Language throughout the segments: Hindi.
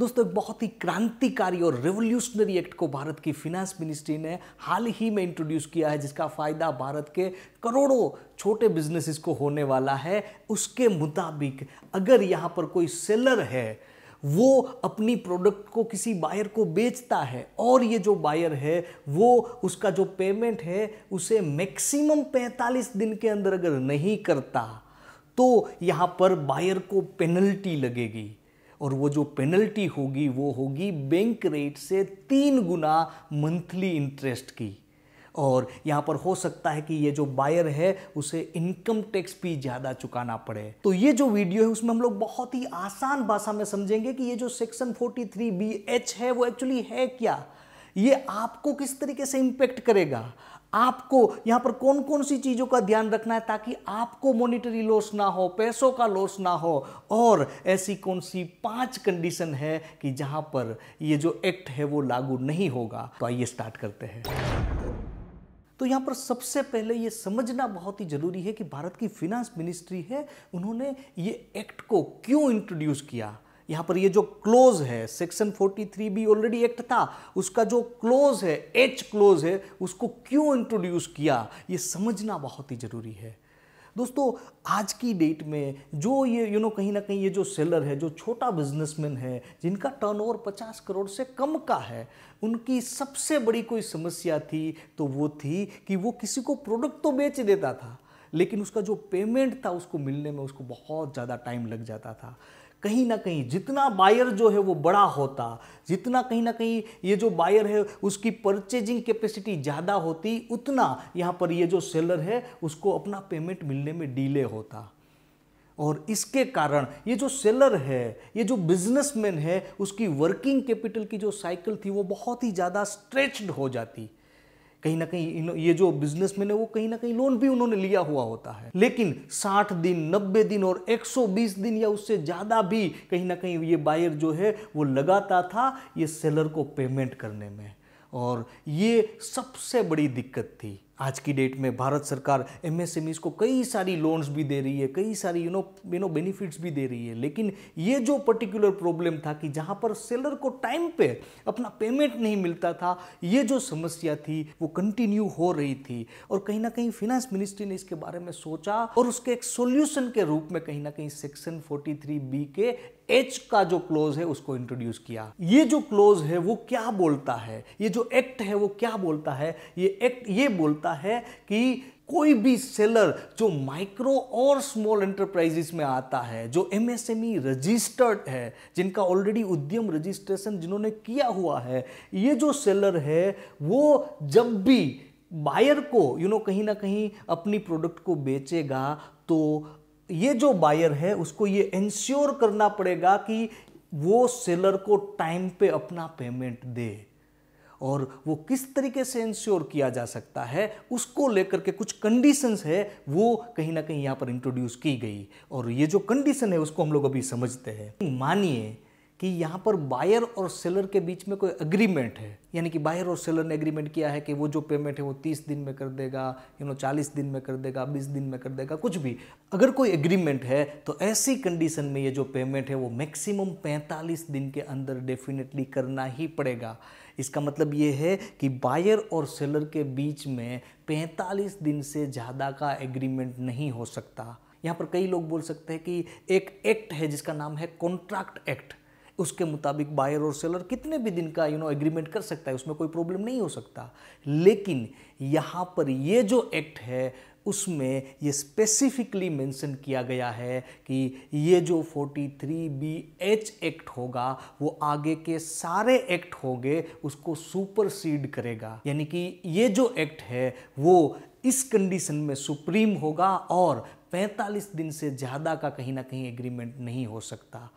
दोस्तों एक बहुत ही क्रांतिकारी और रेवोल्यूशनरी एक्ट को भारत की फिनेंस मिनिस्ट्री ने हाल ही में इंट्रोड्यूस किया है जिसका फ़ायदा भारत के करोड़ों छोटे बिजनेसेस को होने वाला है उसके मुताबिक अगर यहाँ पर कोई सेलर है वो अपनी प्रोडक्ट को किसी बायर को बेचता है और ये जो बायर है वो उसका जो पेमेंट है उसे मैक्सिमम 45 दिन के अंदर अगर नहीं करता तो यहाँ पर बायर को पेनल्टी लगेगी और वो जो पेनल्टी होगी वो होगी बैंक रेट से तीन गुना मंथली इंटरेस्ट की और यहाँ पर हो सकता है कि ये जो बायर है उसे इनकम टैक्स भी ज़्यादा चुकाना पड़े तो ये जो वीडियो है उसमें हम लोग बहुत ही आसान भाषा में समझेंगे कि ये जो सेक्शन 43 बी एच है वो एक्चुअली है क्या ये आपको किस तरीके से इम्पेक्ट करेगा आपको यहां पर कौन कौन सी चीज़ों का ध्यान रखना है ताकि आपको मॉनिटरी लॉस ना हो पैसों का लॉस ना हो और ऐसी कौन सी पांच कंडीशन है कि जहां पर ये जो एक्ट है वो लागू नहीं होगा तो आइए स्टार्ट करते हैं तो यहाँ पर सबसे पहले ये समझना बहुत ही ज़रूरी है कि भारत की फिनांस मिनिस्ट्री है उन्होंने ये एक्ट को क्यों इंट्रोड्यूस किया यहाँ पर ये जो क्लोज है सेक्शन 43 बी ऑलरेडी एक्ट था उसका जो क्लोज है एच क्लोज है उसको क्यों इंट्रोड्यूस किया ये समझना बहुत ही ज़रूरी है दोस्तों आज की डेट में जो ये यू नो कहीं ना कहीं ये जो सेलर है जो छोटा बिजनेसमैन है जिनका टर्नओवर 50 करोड़ से कम का है उनकी सबसे बड़ी कोई समस्या थी तो वो थी कि वो किसी को प्रोडक्ट तो बेच देता था लेकिन उसका जो पेमेंट था उसको मिलने में उसको बहुत ज़्यादा टाइम लग जाता था कहीं ना कहीं जितना बायर जो है वो बड़ा होता जितना कहीं ना कहीं ये जो बायर है उसकी परचेजिंग कैपेसिटी ज़्यादा होती उतना यहाँ पर ये जो सेलर है उसको अपना पेमेंट मिलने में डीले होता और इसके कारण ये जो सेलर है ये जो बिजनेसमैन है उसकी वर्किंग कैपिटल की जो साइकिल थी वो बहुत ही ज़्यादा स्ट्रेच्ड हो जाती कहीं ना कहीं ये जो बिजनेसमैन है वो कहीं ना कहीं लोन भी उन्होंने लिया हुआ होता है लेकिन 60 दिन 90 दिन और 120 दिन या उससे ज़्यादा भी कहीं ना कहीं ये बायर जो है वो लगाता था ये सेलर को पेमेंट करने में और ये सबसे बड़ी दिक्कत थी आज की डेट में भारत सरकार एमएसएमईज को कई सारी लोन्स भी दे रही है कई सारी you know you know benefits भी दे रही है लेकिन ये जो पर्टिकुलर प्रॉब्लम था कि जहाँ पर सेलर को टाइम पे अपना पेमेंट नहीं मिलता था ये जो समस्या थी वो कंटिन्यू हो रही थी और कहीं ना कहीं फिनेंस मिनिस्ट्री ने इसके बारे में सोचा और उसके एक सोल्यूशन के रूप में कहीं ना कहीं सेक्शन फोर्टी बी के एच का जो क्लोज है उसको इंट्रोड्यूस किया ये जो क्लोज है वो क्या बोलता है ये जो एक्ट है वो क्या बोलता है ये एक्ट ये बोलता जाता है कि कोई भी सेलर जो माइक्रो और स्मॉल एंटरप्राइजेस में आता है जो एमएसएमई e रजिस्टर्ड है जिनका ऑलरेडी उद्यम रजिस्ट्रेशन जिन्होंने किया हुआ है ये जो सेलर है वो जब भी बायर को यू you नो know, कहीं ना कहीं अपनी प्रोडक्ट को बेचेगा तो ये जो बायर है उसको ये इंश्योर करना पड़ेगा कि वो सेलर को टाइम पे अपना पेमेंट दे और वो किस तरीके से इंश्योर किया जा सकता है उसको लेकर के कुछ कंडीशंस है वो कहीं ना कहीं यहाँ पर इंट्रोड्यूस की गई और ये जो कंडीशन है उसको हम लोग अभी समझते हैं मानिए कि यहाँ पर बायर और सेलर के बीच में कोई अग्रीमेंट है यानी कि बायर और सेलर ने अग्रीमेंट किया है कि वो जो पेमेंट है वो तीस दिन में कर देगा यू नो चालीस दिन में कर देगा बीस दिन में कर देगा कुछ भी अगर कोई एग्रीमेंट है तो ऐसी कंडीशन में ये जो पेमेंट है वो मैक्सिमम पैंतालीस दिन के अंदर डेफिनेटली करना ही पड़ेगा इसका मतलब ये है कि बायर और सेलर के बीच में पैंतालीस दिन से ज़्यादा का एग्रीमेंट नहीं हो सकता यहाँ पर कई लोग बोल सकते हैं कि एक एक्ट है जिसका नाम है कॉन्ट्रैक्ट एक्ट उसके मुताबिक बायर और सेलर कितने भी दिन का यू नो एग्रीमेंट कर सकता है उसमें कोई प्रॉब्लम नहीं हो सकता लेकिन यहाँ पर ये जो एक्ट है उसमें ये स्पेसिफिकली मेंशन किया गया है कि ये जो 43 बी एच एक्ट होगा वो आगे के सारे एक्ट होंगे उसको सुपरसीड करेगा यानी कि ये जो एक्ट है वो इस कंडीशन में सुप्रीम होगा और 45 दिन से ज़्यादा का कहीं ना कहीं एग्रीमेंट नहीं हो सकता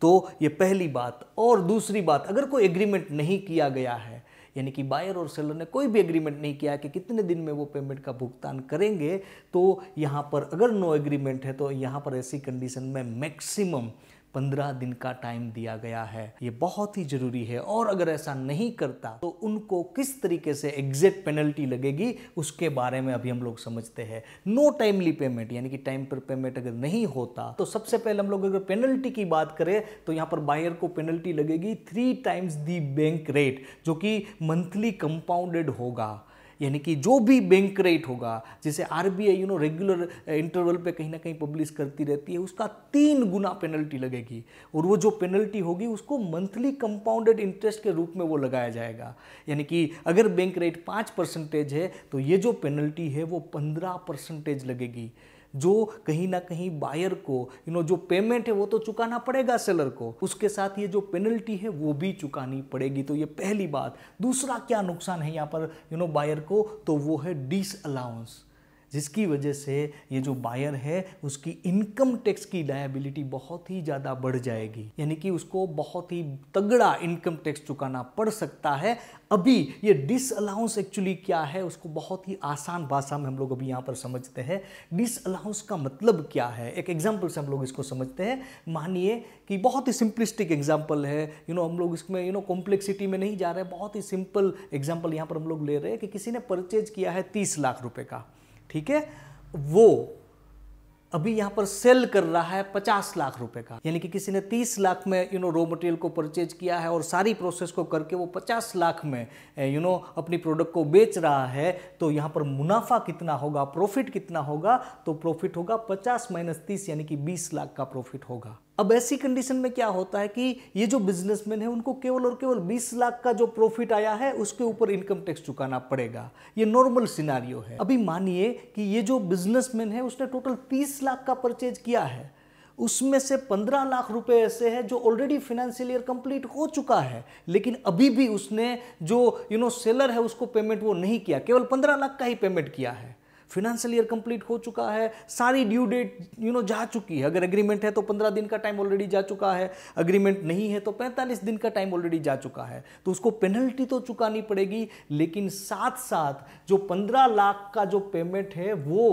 तो ये पहली बात और दूसरी बात अगर कोई एग्रीमेंट नहीं किया गया है यानी कि बायर और सेलर ने कोई भी एग्रीमेंट नहीं किया कि कितने दिन में वो पेमेंट का भुगतान करेंगे तो यहाँ पर अगर नो एग्रीमेंट है तो यहाँ पर ऐसी कंडीशन में मैक्सिमम पंद्रह दिन का टाइम दिया गया है ये बहुत ही जरूरी है और अगर ऐसा नहीं करता तो उनको किस तरीके से एग्जैक्ट पेनल्टी लगेगी उसके बारे में अभी हम लोग समझते हैं नो टाइमली पेमेंट यानी कि टाइम पर पेमेंट अगर नहीं होता तो सबसे पहले हम लोग अगर पेनल्टी की बात करें तो यहाँ पर बायर को पेनल्टी लगेगी three times the bank rate जो कि मंथली कंपाउंडेड होगा यानी कि जो भी बैंक रेट होगा जैसे I you know regular interval पे कहीं ना कहीं पब्लिश करती रहती है उसका तीन गुना पेनल्टी लगेगी और वो जो पेनल्टी होगी उसको मंथली कंपाउंडेड इंटरेस्ट के रूप में वो लगाया जाएगा यानी कि अगर बैंक रेट पाँच परसेंटेज है तो ये जो पेनल्टी है वो पंद्रह परसेंटेज लगेगी जो कहीं ना कहीं बायर को यू नो जो पेमेंट है वो तो चुकाना पड़ेगा सेलर को उसके साथ ये जो पेनल्टी है वो भी चुकानी पड़ेगी तो ये पहली बात दूसरा क्या नुकसान है यहाँ पर यू नो बायर को तो वो है डिस अलाउंस जिसकी वजह से ये जो बायर है उसकी इनकम टैक्स की लायबिलिटी बहुत ही ज़्यादा बढ़ जाएगी यानी कि उसको बहुत ही तगड़ा इनकम टैक्स चुकाना पड़ सकता है अभी ये डिस अलाउंस एक्चुअली क्या है उसको बहुत ही आसान भाषा में हम लोग अभी यहाँ पर समझते हैं डिस अलाउंस का मतलब क्या है एक एग्जाम्पल से हम लोग इसको समझते हैं मानिए कि बहुत ही सिंपलिस्टिक एग्जाम्पल है यू you नो know, हम लोग इसमें यू नो कॉम्प्लेक्सिटी में नहीं जा रहे बहुत ही सिंपल एग्जाम्पल यहाँ पर हम लोग ले रहे हैं कि किसी ने परचेज किया है तीस लाख रुपये का ठीक है वो अभी यहां पर सेल कर रहा है पचास लाख रुपए का यानी कि किसी ने तीस लाख में यू नो रॉ मटेरियल को परचेज किया है और सारी प्रोसेस को करके वो पचास लाख में यू eh, नो अपनी प्रोडक्ट को बेच रहा है तो यहां पर मुनाफा कितना होगा प्रॉफिट कितना होगा तो प्रॉफिट होगा पचास माइनस तीस यानी कि बीस लाख का प्रॉफिट होगा अब ऐसी कंडीशन में क्या होता है कि ये जो बिजनेसमैन है उनको केवल और केवल 20 लाख का जो प्रॉफिट आया है उसके ऊपर इनकम टैक्स चुकाना पड़ेगा ये नॉर्मल सिनारियो है अभी मानिए कि ये जो बिजनेसमैन है उसने टोटल 30 लाख का परचेज किया है उसमें से पंद्रह लाख रुपए ऐसे हैं जो ऑलरेडी फाइनेंशियल ईयर कंप्लीट हो चुका है लेकिन अभी भी उसने जो यू नो सेलर है उसको पेमेंट वो नहीं किया केवल पंद्रह लाख का ही पेमेंट किया है फिनेंशियल ईयर कंप्लीट हो चुका है सारी ड्यू डेट यू नो जा चुकी है अगर एग्रीमेंट है तो पंद्रह दिन का टाइम ऑलरेडी जा चुका है अग्रीमेंट नहीं है तो पैंतालीस दिन का टाइम ऑलरेडी जा चुका है तो उसको पेनल्टी तो चुकानी पड़ेगी लेकिन साथ साथ जो पंद्रह लाख का जो पेमेंट है वो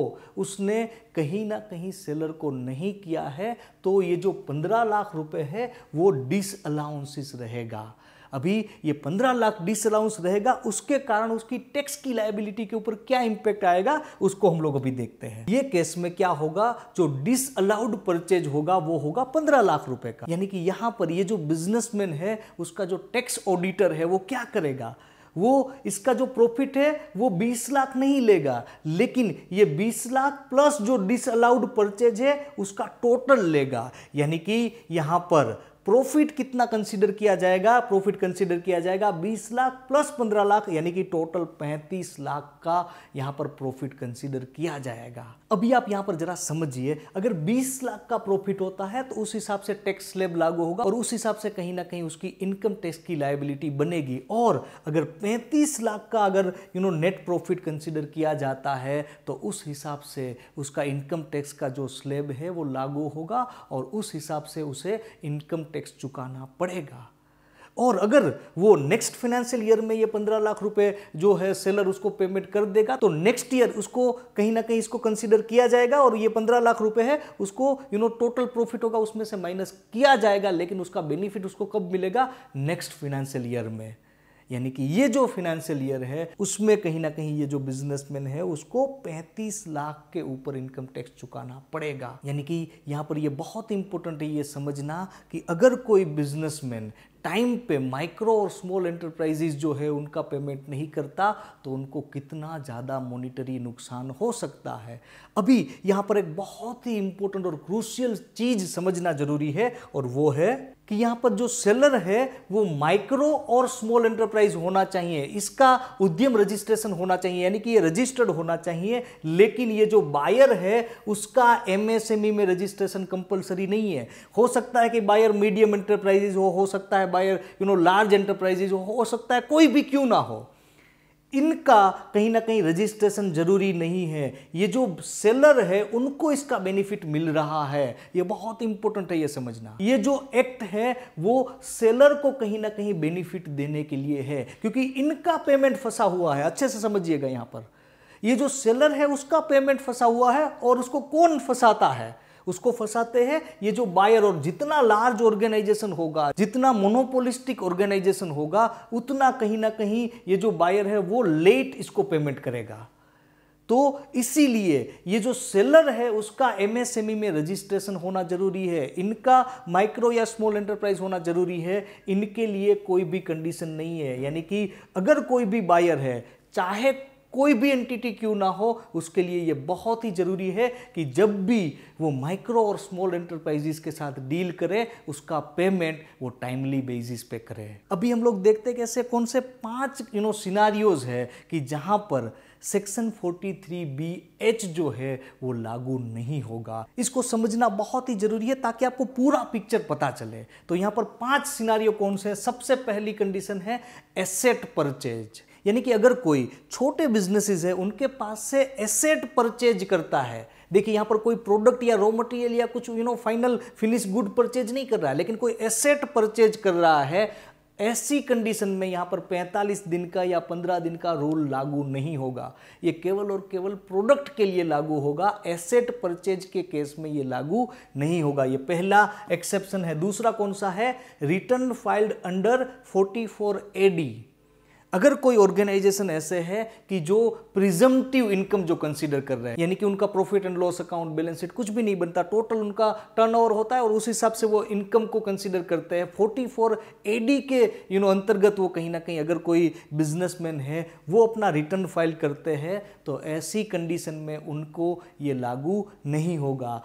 उसने कहीं ना कहीं सेलर को नहीं किया है तो ये जो पंद्रह लाख रुपए है वो डिस अलाउंसिस रहेगा अभी ये पंद्रह लाख डिसअलाउंस रहेगा उसके कारण उसकी टैक्स की लाइबिलिटी के ऊपर क्या इंपैक्ट आएगा उसको हम लोग अभी देखते हैं ये केस में क्या होगा जो डिसअलाउड परचेज होगा वो होगा पंद्रह लाख रुपए का यानी कि यहाँ पर ये जो बिजनेसमैन है उसका जो टैक्स ऑडिटर है वो क्या करेगा वो इसका जो प्रॉफिट है वो 20 लाख नहीं लेगा लेकिन ये 20 लाख प्लस जो डिसअलाउड परचेज है उसका टोटल लेगा यानी कि यहाँ पर प्रॉफिट कितना कंसीडर किया जाएगा प्रॉफिट कंसीडर किया जाएगा 20 लाख प्लस 15 लाख यानी कि टोटल 35 लाख का यहाँ पर प्रॉफिट कंसीडर किया जाएगा अभी आप यहां पर जरा समझिए अगर 20 लाख का प्रॉफिट होता है तो उस हिसाब से टैक्स स्लेब लागू होगा और उस हिसाब से कहीं ना कहीं उसकी इनकम टैक्स की लाइबिलिटी बनेगी और अगर पैंतीस लाख का अगर you know net profit consider किया जाता है तो उस हिसाब से उसका इनकम टैक्स का जो स्लेब है वो लागू होगा और उस हिसाब से उसे इनकम टैक्स चुकाना पड़ेगा और अगर वो नेक्स्ट फाइनेंशियल ईयर में ये पंद्रह लाख रुपए जो है सेलर उसको पेमेंट कर देगा तो नेक्स्ट ईयर उसको कहीं ना कहीं इसको कंसिडर किया जाएगा और ये पंद्रह लाख रुपए है उसको यू नो टोटल प्रॉफिट होगा उसमें से माइनस किया जाएगा लेकिन उसका बेनिफिट उसको कब मिलेगा नेक्स्ट फाइनेंशियल ईयर में यानी कि ये जो फिनेंशियल ईयर है उसमें कहीं ना कहीं ये जो बिजनेसमैन है उसको 35 लाख के ऊपर इनकम टैक्स चुकाना पड़ेगा यानी कि यहाँ पर ये बहुत इंपॉर्टेंट है ये समझना कि अगर कोई बिजनेसमैन टाइम पे माइक्रो और स्मॉल एंटरप्राइजेज जो है उनका पेमेंट नहीं करता तो उनको कितना ज़्यादा मॉनिटरी नुकसान हो सकता है अभी यहाँ पर एक बहुत ही इंपॉर्टेंट और क्रूशियल चीज़ समझना ज़रूरी है और वो है कि यहाँ पर जो सेलर है वो माइक्रो और स्मॉल एंटरप्राइज होना चाहिए इसका उद्यम रजिस्ट्रेशन होना चाहिए यानी कि ये रजिस्टर्ड होना चाहिए लेकिन ये जो बायर है उसका एमएसएमई e में रजिस्ट्रेशन कंपलसरी नहीं है हो सकता है कि बायर मीडियम एंटरप्राइजेज हो हो सकता है buyer you know large enterprises हो हो सकता है कोई भी क्यों ना हो इनका कहीं ना कहीं रजिस्ट्रेशन ज़रूरी नहीं है ये जो सेलर है उनको इसका बेनिफिट मिल रहा है ये बहुत इंपॉर्टेंट है ये समझना ये जो एक्ट है वो सेलर को कहीं ना कहीं बेनिफिट देने के लिए है क्योंकि इनका पेमेंट फंसा हुआ है अच्छे से समझिएगा यहाँ पर ये जो सेलर है उसका पेमेंट फंसा हुआ है और उसको कौन फंसाता है उसको फंसाते हैं ये जो बायर और जितना लार्ज ऑर्गेनाइजेशन होगा जितना मोनोपोलिस्टिक ऑर्गेनाइजेशन होगा उतना कहीं ना कहीं ये जो बायर है वो लेट इसको पेमेंट करेगा तो इसीलिए ये जो सेलर है उसका एमएसएमई e में रजिस्ट्रेशन होना जरूरी है इनका माइक्रो या स्मॉल एंटरप्राइज होना जरूरी है इनके लिए कोई भी कंडीशन नहीं है यानी कि अगर कोई भी बायर है चाहे कोई भी एंटिटी क्यों ना हो उसके लिए ये बहुत ही ज़रूरी है कि जब भी वो माइक्रो और स्मॉल एंटरप्राइजेस के साथ डील करें उसका पेमेंट वो टाइमली बेसिस पे करें अभी हम लोग देखते हैं कैसे ऐसे कौन से पांच यू नो सिनारियोज है कि जहां पर सेक्शन 43 बी एच जो है वो लागू नहीं होगा इसको समझना बहुत ही जरूरी है ताकि आपको पूरा पिक्चर पता चले तो यहां पर पांच सिनारियो कौन से हैं सबसे पहली कंडीशन है एसेट परचेज यानी कि अगर कोई छोटे बिजनेसेस है उनके पास से एसेट परचेज करता है देखिए यहाँ पर कोई प्रोडक्ट या रॉ मटेरियल या कुछ you know final finish good purchase नहीं कर रहा है लेकिन कोई एसेट परचेज कर रहा है ऐसी कंडीशन में यहाँ पर 45 दिन का या 15 दिन का रूल लागू नहीं होगा ये केवल और केवल प्रोडक्ट के लिए लागू होगा एसेट परचेज के केस में ये लागू नहीं होगा ये पहला एक्सेप्शन है दूसरा कौन सा है रिटर्न फाइल्ड अंडर 44 एडी अगर कोई ऑर्गेनाइजेशन ऐसे है कि जो प्रिजम्पटिव इनकम जो कंसीडर कर रहे हैं यानी कि उनका profit and loss account balance sheet कुछ भी नहीं बनता टोटल उनका टर्नओवर होता है और उस हिसाब से वो इनकम को कंसीडर करते हैं 44 फोर एडी के यू you नो know, अंतर्गत वो कहीं ना कहीं अगर कोई बिजनेसमैन है वो अपना रिटर्न फाइल करते हैं तो ऐसी कंडीशन में उनको ये लागू नहीं होगा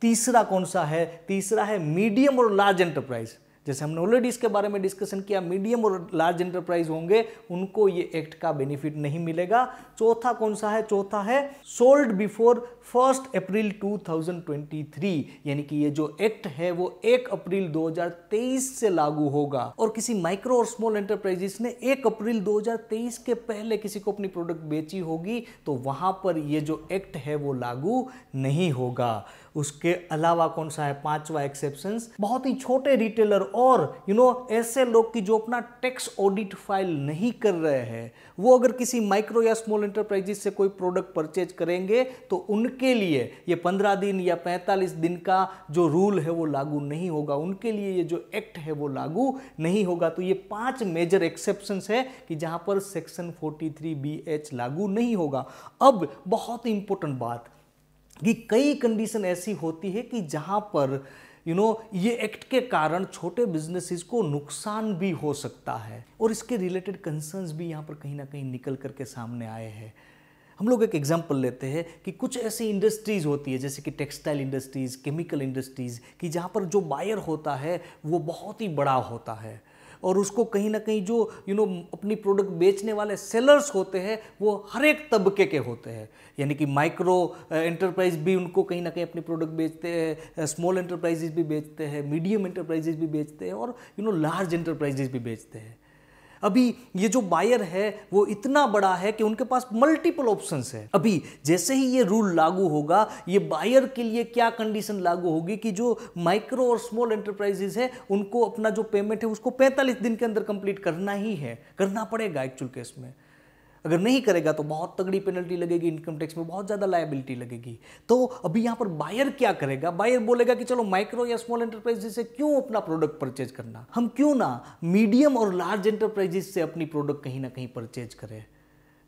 तीसरा कौन सा है तीसरा है मीडियम और लार्ज एंटरप्राइज जैसे हमने ऑलरेडी इसके बारे में डिस्कशन किया मीडियम और लार्ज एंटरप्राइज होंगे उनको ये एक्ट का बेनिफिट नहीं मिलेगा चौथा कौन सा है चौथा है सोल्ड बिफोर फर्स्ट अप्रैल 2023 यानी कि ये जो एक्ट है वो एक अप्रैल 2023 से लागू होगा और किसी माइक्रो और स्मॉल एंटरप्राइजेस ने एक अप्रैल 2023 के पहले किसी को अपनी प्रोडक्ट बेची होगी तो वहां पर ये जो एक्ट है वो लागू नहीं होगा उसके अलावा कौन सा है पांचवा एक्सेप्शन बहुत ही छोटे रिटेलर और यू you नो know, ऐसे लोग की जो अपना टैक्स ऑडिट फाइल नहीं कर रहे हैं वो अगर किसी माइक्रो या स्मॉल एंटरप्राइजेस से कोई प्रोडक्ट परचेज करेंगे तो उनके लिए ये पंद्रह दिन या पैंतालीस दिन का जो रूल है वो लागू नहीं होगा उनके लिए ये जो एक्ट है वो लागू नहीं होगा तो ये पांच मेजर एक्सेप्शन है कि जहां पर section forty three B H लागू नहीं होगा अब बहुत इंपॉर्टेंट बात कि कई कंडीशन ऐसी होती है कि जहाँ पर यू you नो know, ये एक्ट के कारण छोटे बिजनेसेस को नुकसान भी हो सकता है और इसके रिलेटेड कंसर्न्स भी यहाँ पर कहीं ना कहीं निकल करके सामने आए हैं हम लोग एक एग्जांपल लेते हैं कि कुछ ऐसी इंडस्ट्रीज़ होती है जैसे कि टेक्सटाइल इंडस्ट्रीज़ केमिकल इंडस्ट्रीज़ कि जहाँ पर जो बायर होता है वो बहुत ही बड़ा होता है और उसको कहीं ना कहीं जो यू you नो know, अपनी प्रोडक्ट बेचने वाले सेलर्स होते हैं वो हर एक तबके के होते हैं यानी कि माइक्रो एंटरप्राइज uh, भी उनको कहीं ना कहीं अपनी प्रोडक्ट बेचते हैं स्मॉल uh, एंटरप्राइजेज भी बेचते हैं मीडियम एंटरप्राइजेज भी बेचते हैं और यू नो लार्ज एंटरप्राइजेज भी बेचते हैं अभी ये जो बायर है वो इतना बड़ा है कि उनके पास मल्टीपल ऑप्शन है अभी जैसे ही ये रूल लागू होगा ये बायर के लिए क्या कंडीशन लागू होगी कि जो माइक्रो और स्मॉल एंटरप्राइजेस है उनको अपना जो पेमेंट है उसको पैंतालीस दिन के अंदर कंप्लीट करना ही है करना पड़ेगा एक्चुअल केस में अगर नहीं करेगा तो बहुत तगड़ी पेनल्टी लगेगी इनकम टैक्स में बहुत ज़्यादा लाइबिलिटी लगेगी तो अभी यहाँ पर बायर क्या करेगा बायर बोलेगा कि चलो माइक्रो या स्मॉल एंटरप्राइजेस से क्यों अपना प्रोडक्ट परचेज करना हम क्यों ना मीडियम और लार्ज एंटरप्राइजेस से अपनी प्रोडक्ट कहीं ना कहीं परचेज करें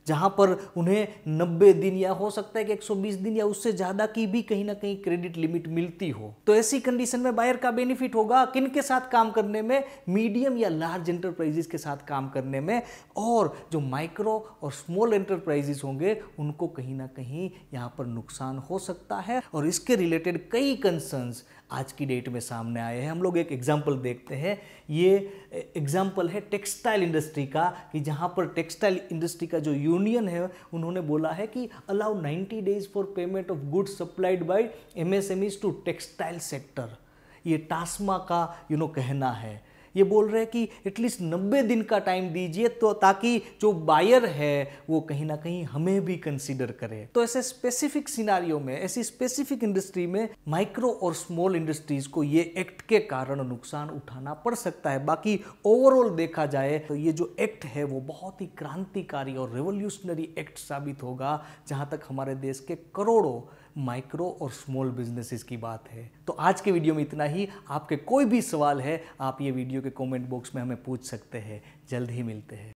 जहाँ पर उन्हें 90 दिन या हो सकता है कि 120 दिन या उससे ज़्यादा की भी कहीं ना कहीं क्रेडिट लिमिट मिलती हो तो ऐसी कंडीशन में बायर का बेनिफिट होगा किन के साथ काम करने में मीडियम या लार्ज एंटरप्राइजेस के साथ काम करने में और जो माइक्रो और स्मॉल एंटरप्राइजेस होंगे उनको कहीं ना कहीं यहाँ पर नुकसान हो सकता है और इसके रिलेटेड कई कंसर्न्स आज की डेट में सामने आए हैं हम लोग एक एग्जाम्पल देखते हैं ये एग्जाम्पल है टेक्सटाइल इंडस्ट्री का कि जहाँ पर टेक्सटाइल इंडस्ट्री का जो यूनिट यूनियन है उन्होंने बोला है कि allow 90 days for payment of goods supplied by MSMEs to textile sector ये टास्मा का यू you नो know, कहना है ये बोल रहे हैं कि एटलीस्ट नब्बे दिन का टाइम दीजिए तो ताकि जो बायर है वो कहीं ना कहीं हमें भी कंसिडर करे तो ऐसे स्पेसिफिक सिनारियों में ऐसी स्पेसिफिक इंडस्ट्री में माइक्रो और स्मॉल इंडस्ट्रीज को ये एक्ट के कारण नुकसान उठाना पड़ सकता है बाकी ओवरऑल देखा जाए तो ये जो एक्ट है वो बहुत ही क्रांतिकारी और रेवोल्यूशनरी एक्ट साबित होगा जहां तक हमारे देश के करोड़ों माइक्रो और स्मॉल बिजनेसेस की बात है तो आज के वीडियो में इतना ही आपके कोई भी सवाल है आप ये वीडियो के कमेंट बॉक्स में हमें पूछ सकते हैं जल्द ही मिलते हैं